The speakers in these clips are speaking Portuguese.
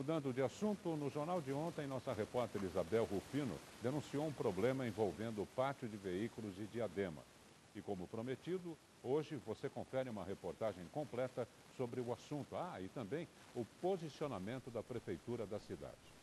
Mudando de assunto, no jornal de ontem, nossa repórter Isabel Rufino denunciou um problema envolvendo o pátio de veículos de Diadema. E como prometido, hoje você confere uma reportagem completa sobre o assunto. Ah, e também o posicionamento da prefeitura da cidade.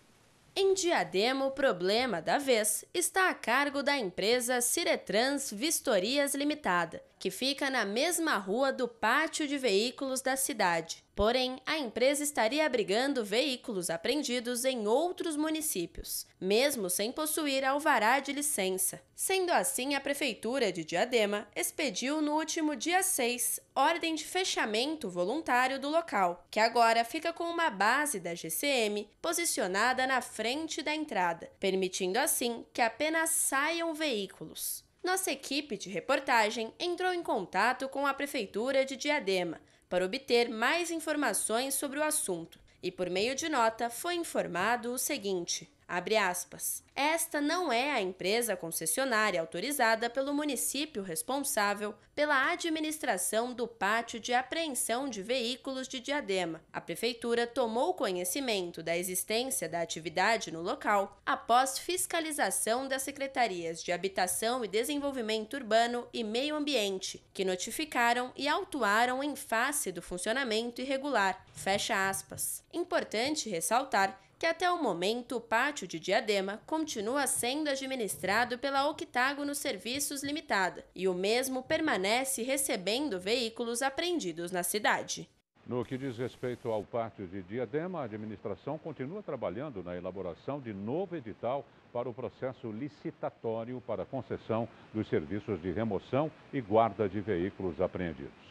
Em Diadema, o problema da vez está a cargo da empresa Ciretrans Vistorias Limitada, que fica na mesma rua do pátio de veículos da cidade. Porém, a empresa estaria abrigando veículos apreendidos em outros municípios, mesmo sem possuir alvará de licença. Sendo assim, a Prefeitura de Diadema expediu no último dia 6 ordem de fechamento voluntário do local, que agora fica com uma base da GCM posicionada na frente da entrada, permitindo assim que apenas saiam veículos. Nossa equipe de reportagem entrou em contato com a Prefeitura de Diadema para obter mais informações sobre o assunto e, por meio de nota, foi informado o seguinte. Abre aspas. Esta não é a empresa concessionária autorizada pelo município responsável pela administração do pátio de apreensão de veículos de Diadema. A prefeitura tomou conhecimento da existência da atividade no local após fiscalização das secretarias de Habitação e Desenvolvimento Urbano e Meio Ambiente, que notificaram e autuaram em face do funcionamento irregular. Fecha aspas. Importante ressaltar que até o momento o pátio de Diadema continua sendo administrado pela Octágono Serviços Limitada e o mesmo permanece recebendo veículos apreendidos na cidade. No que diz respeito ao pátio de Diadema, a administração continua trabalhando na elaboração de novo edital para o processo licitatório para concessão dos serviços de remoção e guarda de veículos apreendidos.